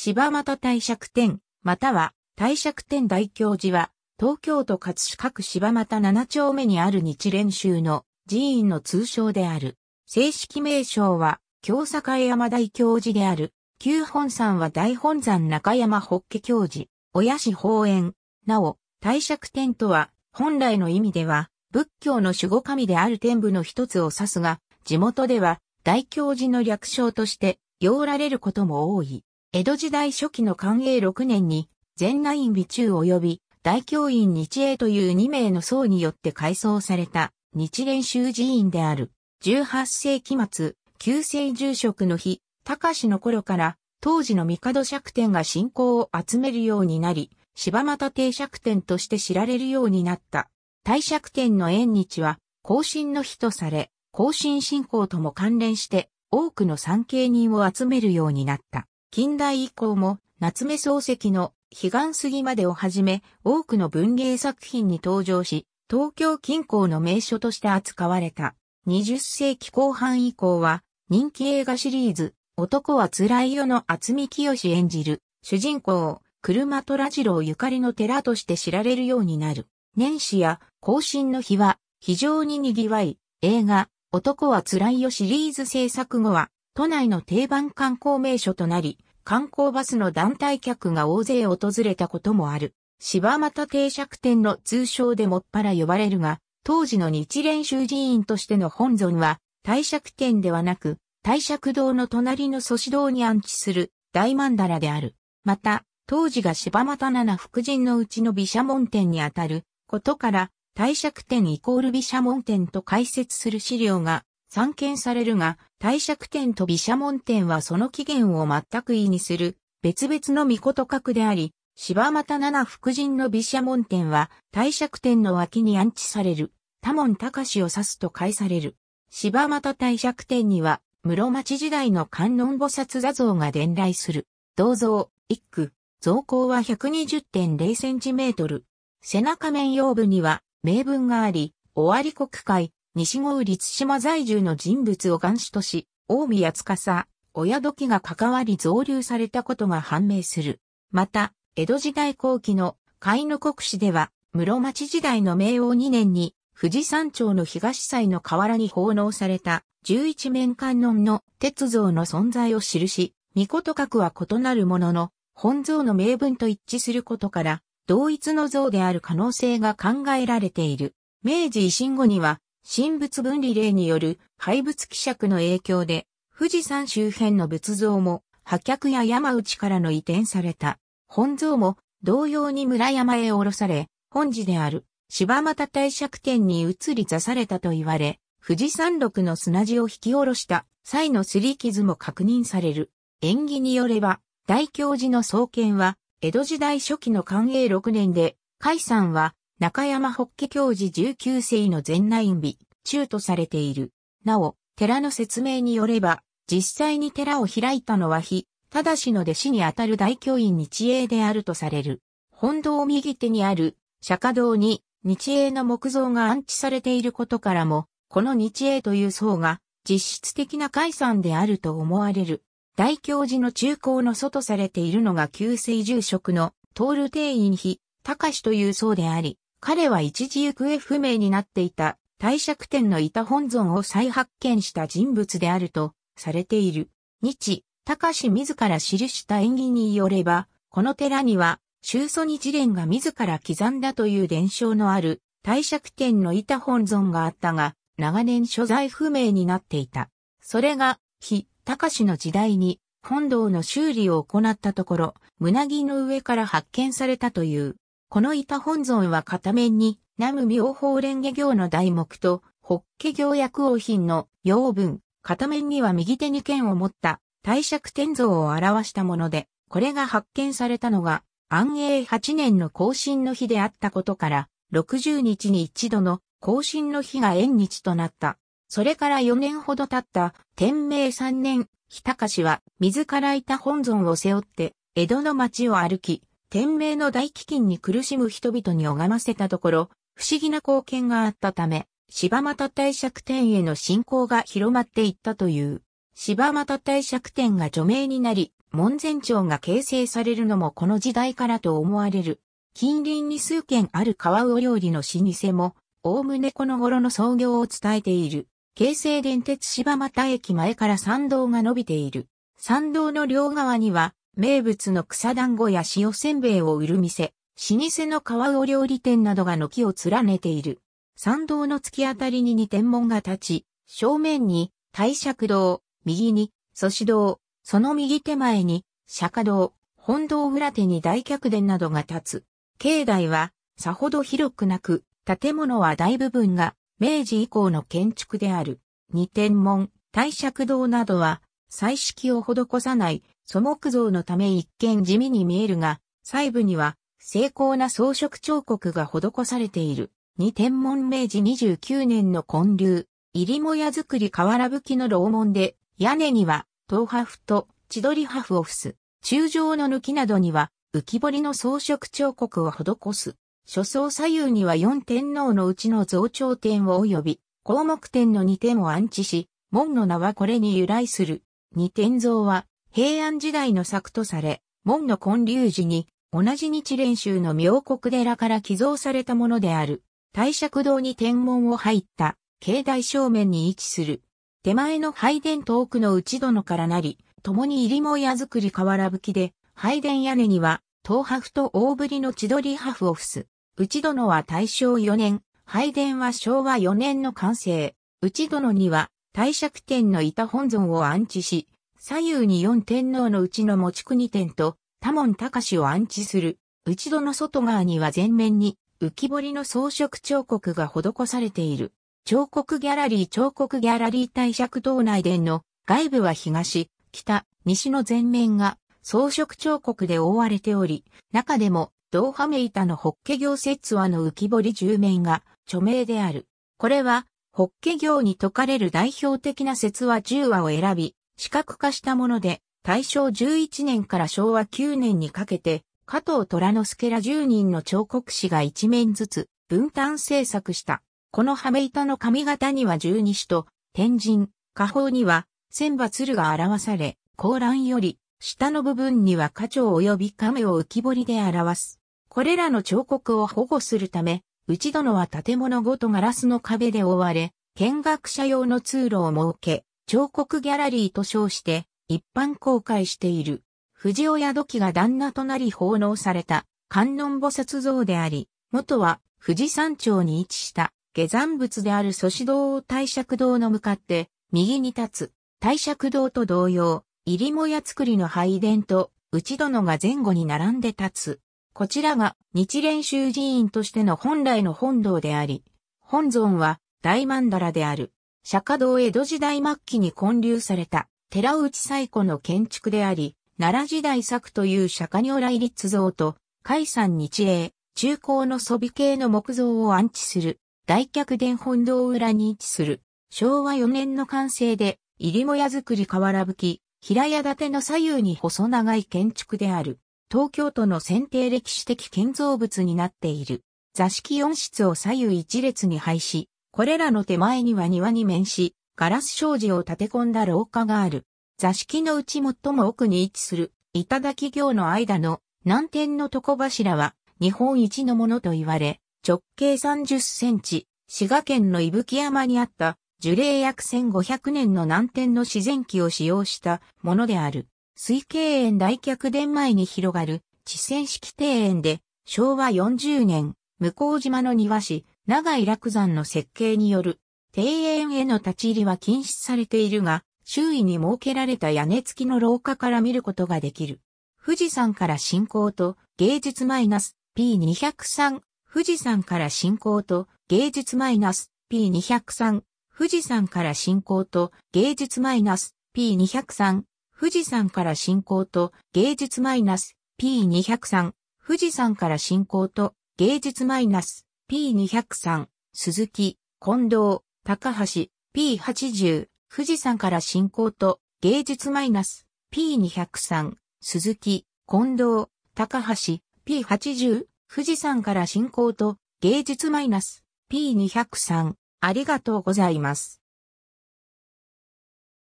柴又帝釈天、または大釈天大教寺は、東京都葛飾区柴又7丁目にある日蓮宗の寺院の通称である。正式名称は、京栄山大教寺である。旧本山は大本山中山法華教寺、親市法園。なお、帝釈天とは、本来の意味では、仏教の守護神である天部の一つを指すが、地元では、大教寺の略称として、用られることも多い。江戸時代初期の寛永6年に、前内院美中及び大教院日英という2名の僧によって改装された日蓮宗寺院である。18世紀末、旧世住職の日、高氏の頃から、当時の帝釈天が信仰を集めるようになり、柴又帝釈天として知られるようになった。大釈天の縁日は、後進の日とされ、後進信仰とも関連して、多くの参経人を集めるようになった。近代以降も夏目漱石の悲願すぎまでをはじめ多くの文芸作品に登場し、東京近郊の名所として扱われた。20世紀後半以降は人気映画シリーズ、男は辛いよの厚み清演じる主人公、車虎次郎ゆかりの寺として知られるようになる。年始や更新の日は非常に賑わい、映画、男は辛いよシリーズ制作後は都内の定番観光名所となり、観光バスの団体客が大勢訪れたこともある。柴又定釈店の通称でもっぱら呼ばれるが、当時の日蓮宗寺院としての本尊は、大釈店ではなく、大釈堂の隣の祖師堂に安置する大曼荼羅である。また、当時が柴又七福神のうちの毘沙門天にあたることから、大釈天イコール毘沙門天と解説する資料が散見されるが、大釈天と毘沙門天はその起源を全く意にする、別々の御事格であり、柴又七福神の毘沙門天は、大釈天の脇に安置される、多門隆を指すと解される。柴又大釈天には、室町時代の観音菩薩座像が伝来する。銅像、一区、造高は120.0センチメートル。背中面腰部には、名文があり、終わり国会、西郷立島在住の人物を監視とし、大宮司、親時が関わり増留されたことが判明する。また、江戸時代後期の海の国史では、室町時代の明王2年に、富士山頂の東祭の河原に奉納された十一面観音の鉄像の存在を記し、御事格は異なるものの、本像の名分と一致することから、同一の像である可能性が考えられている。明治維新後には、神仏分離令による廃仏希釈の影響で、富士山周辺の仏像も、破却や山内からの移転された。本像も同様に村山へ降ろされ、本寺である柴又帝釈天に移り座されたと言われ、富士山麓の砂地を引き下ろした際のすり傷も確認される。縁起によれば、大教寺の創建は、江戸時代初期の寛永6年で、海山は、中山ホッケ教授19世の前内日、中とされている。なお、寺の説明によれば、実際に寺を開いたのは非、ただしの弟子にあたる大教員日英であるとされる。本堂右手にある、釈迦堂に日英の木像が安置されていることからも、この日英という層が実質的な解散であると思われる。大教寺の中高の祖とされているのが旧世住職のトール定員比、高志という層であり、彼は一時行方不明になっていた大釈天の板本尊を再発見した人物であるとされている。日、高市自ら記した演技によれば、この寺には、修祖日蓮が自ら刻んだという伝承のある、大釈天の板本尊があったが、長年所在不明になっていた。それが、日、高市の時代に、本堂の修理を行ったところ、胸木の上から発見されたという。この板本尊は片面に、南無妙法蓮華経の題目と、法華経薬王品の養分、片面には右手に剣を持った大尺天像を表したもので、これが発見されたのが、安永8年の更新の日であったことから、60日に一度の更新の日が縁日となった。それから4年ほど経った天明3年、日高氏は自ら板本尊を背負って江戸の町を歩き、天命の大飢饉に苦しむ人々に拝ませたところ、不思議な貢献があったため、柴又帝釈天への信仰が広まっていったという。柴又帝釈天が除名になり、門前町が形成されるのもこの時代からと思われる。近隣に数軒ある川魚料理の老舗も、おおむねこの頃の創業を伝えている。京成電鉄柴又駅前から参道が伸びている。参道の両側には、名物の草団子や塩せんべいを売る店、老舗の川尾料理店などが軒を連ねている。参道の突き当たりに二天門が立ち、正面に大釈堂、右に祖師堂、その右手前に釈迦堂、本堂裏手に大客殿などが立つ。境内はさほど広くなく、建物は大部分が明治以降の建築である。二天門、大釈堂などは、彩色を施さない素木像のため一見地味に見えるが、細部には精巧な装飾彫刻が施されている。二天文明治29年の建立、入もや作り瓦吹きの楼門で、屋根には、東波布と千鳥波布を付す。中上の抜きなどには、浮き彫りの装飾彫刻を施す。諸層左右には四天皇のうちの増長点を及び、項目点の二点を安置し、門の名はこれに由来する。二天像は、平安時代の作とされ、門の建立時に、同じ日蓮宗の妙国寺から寄贈されたものである。大釈堂に天文を入った、境内正面に位置する。手前の拝殿と奥の内殿からなり、共に入りも屋造り瓦吹きで、拝殿屋根には、東破と大ぶりの千鳥破布を伏す。内殿は大正4年、拝殿は昭和4年の完成。内殿には、大釈天の板本尊を安置し、左右に四天皇のうちの持ち国天と多門隆を安置する、内戸の外側には前面に浮き彫りの装飾彫刻が施されている。彫刻ギャラリー彫刻ギャラリー大尺島内殿の外部は東、北、西の前面が装飾彫刻で覆われており、中でもドーハメイのホッケ行説話の浮き彫り十面が著名である。これは、ホッケ行に説かれる代表的な説話十話を選び、視覚化したもので、大正11年から昭和9年にかけて、加藤虎之助ら10人の彫刻師が1面ずつ分担制作した。この羽目板の髪型には十二種と、天神、下方には千羽鶴が表され、高欄より下の部分には花鳥及び亀を浮き彫りで表す。これらの彫刻を保護するため、内殿は建物ごとガラスの壁で覆われ、見学者用の通路を設け、彫刻ギャラリーと称して一般公開している。藤親土器が旦那となり奉納された観音菩薩像であり、元は富士山頂に位置した下山仏である祖師堂を大釈堂の向かって右に立つ大釈堂と同様、入母屋作りの拝殿と内殿が前後に並んで立つ。こちらが日蓮宗寺院としての本来の本堂であり、本尊は大曼荼羅である。釈迦堂江戸時代末期に建立された寺内最古の建築であり、奈良時代作という釈迦如来立像と、海山日霊、中高の素美系の木像を安置する、大客殿本堂裏に位置する、昭和4年の完成で、入も屋造り瓦吹き、平屋建ての左右に細長い建築である、東京都の選定歴史的建造物になっている。座敷4室を左右一列に配し、これらの手前には庭に面し、ガラス障子を立て込んだ廊下がある。座敷のうち最も奥に位置する、頂行の間の南天の床柱は日本一のものと言われ、直径30センチ、滋賀県の伊吹山にあった樹齢約1500年の南天の自然記を使用したものである。水景園大客殿前に広がる地泉式庭園で昭和40年、向島の庭師長井楽山の設計による庭園への立ち入りは禁止されているが、周囲に設けられた屋根付きの廊下から見ることができる。富士山から進行と芸術マイナス P203 富士山から進行と芸術マイナス P203 富士山から進行と芸術マイナス P203 富士山から進行と芸術マイナス P203 富士山から進行と芸術マイナス P203、鈴木、近藤、高橋、P80、富士山から進行と、芸術マイナス、P203、鈴木、近藤、高橋、P80、富士山から進行と、芸術マイナス、P203、ありがとうございます。